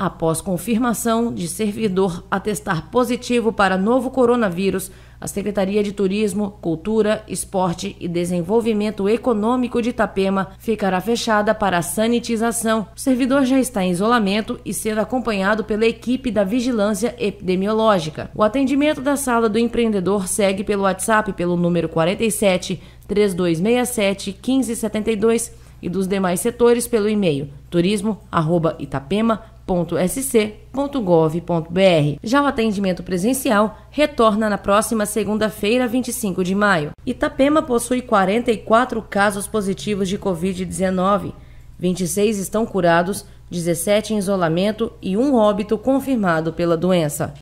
após confirmação de servidor atestar positivo para novo coronavírus, a Secretaria de Turismo, Cultura, Esporte e Desenvolvimento Econômico de Itapema ficará fechada para sanitização. O servidor já está em isolamento e sendo acompanhado pela equipe da Vigilância Epidemiológica. O atendimento da sala do empreendedor segue pelo WhatsApp pelo número 47 3267 1572 e dos demais setores pelo e-mail turismo@itapema www.sc.gov.br. Já o atendimento presencial retorna na próxima segunda-feira, 25 de maio. Itapema possui 44 casos positivos de Covid-19. 26 estão curados, 17 em isolamento e um óbito confirmado pela doença.